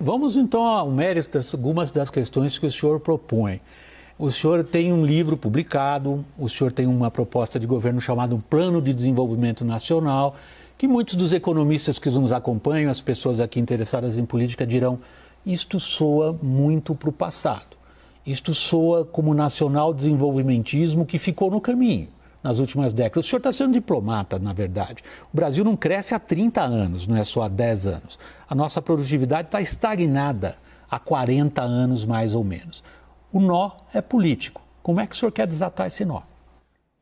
Vamos então ao mérito de algumas das questões que o senhor propõe. O senhor tem um livro publicado, o senhor tem uma proposta de governo chamada um Plano de Desenvolvimento Nacional, que muitos dos economistas que nos acompanham, as pessoas aqui interessadas em política, dirão: isto soa muito para o passado. Isto soa como nacional desenvolvimentismo que ficou no caminho nas últimas décadas. O senhor está sendo diplomata, na verdade. O Brasil não cresce há 30 anos, não é só há 10 anos. A nossa produtividade está estagnada há 40 anos, mais ou menos. O nó é político. Como é que o senhor quer desatar esse nó?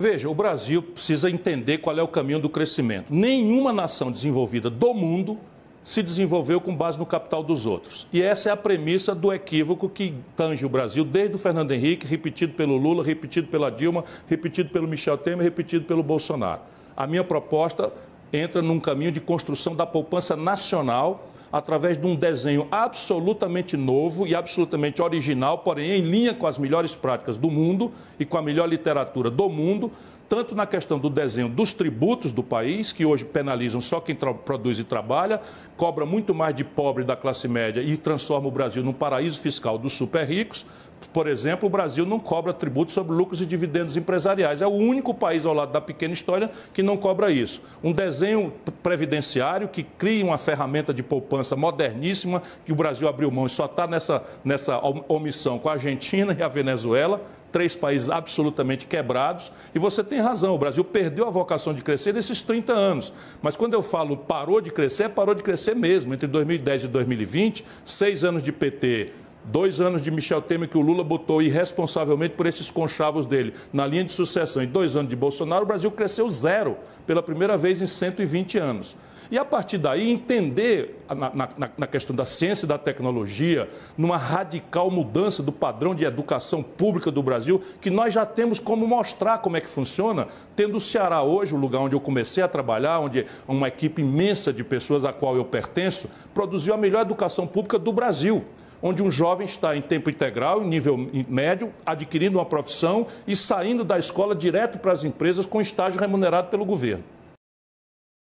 Veja, o Brasil precisa entender qual é o caminho do crescimento. Nenhuma nação desenvolvida do mundo se desenvolveu com base no capital dos outros. E essa é a premissa do equívoco que tange o Brasil desde o Fernando Henrique, repetido pelo Lula, repetido pela Dilma, repetido pelo Michel Temer, repetido pelo Bolsonaro. A minha proposta entra num caminho de construção da poupança nacional através de um desenho absolutamente novo e absolutamente original, porém em linha com as melhores práticas do mundo e com a melhor literatura do mundo, tanto na questão do desenho dos tributos do país, que hoje penalizam só quem produz e trabalha, cobra muito mais de pobre da classe média e transforma o Brasil num paraíso fiscal dos super ricos. Por exemplo, o Brasil não cobra tributo sobre lucros e dividendos empresariais. É o único país ao lado da pequena história que não cobra isso. Um desenho previdenciário que cria uma ferramenta de poupança moderníssima, que o Brasil abriu mão e só está nessa, nessa omissão com a Argentina e a Venezuela três países absolutamente quebrados. E você tem razão, o Brasil perdeu a vocação de crescer nesses 30 anos. Mas quando eu falo parou de crescer, é parou de crescer mesmo. Entre 2010 e 2020, seis anos de PT, Dois anos de Michel Temer que o Lula botou irresponsavelmente por esses conchavos dele na linha de sucessão. e dois anos de Bolsonaro, o Brasil cresceu zero pela primeira vez em 120 anos. E a partir daí, entender na, na, na, questão da ciência e da tecnologia, numa radical mudança do padrão de educação pública do Brasil, que nós já temos como mostrar como é que funciona, tendo o Ceará hoje, o lugar onde eu comecei a trabalhar, onde uma equipe imensa de pessoas a qual eu pertenço, produziu a melhor educação pública do Brasil onde um jovem está em tempo integral, em nível médio, adquirindo uma profissão e saindo da escola direto para as empresas com estágio remunerado pelo governo.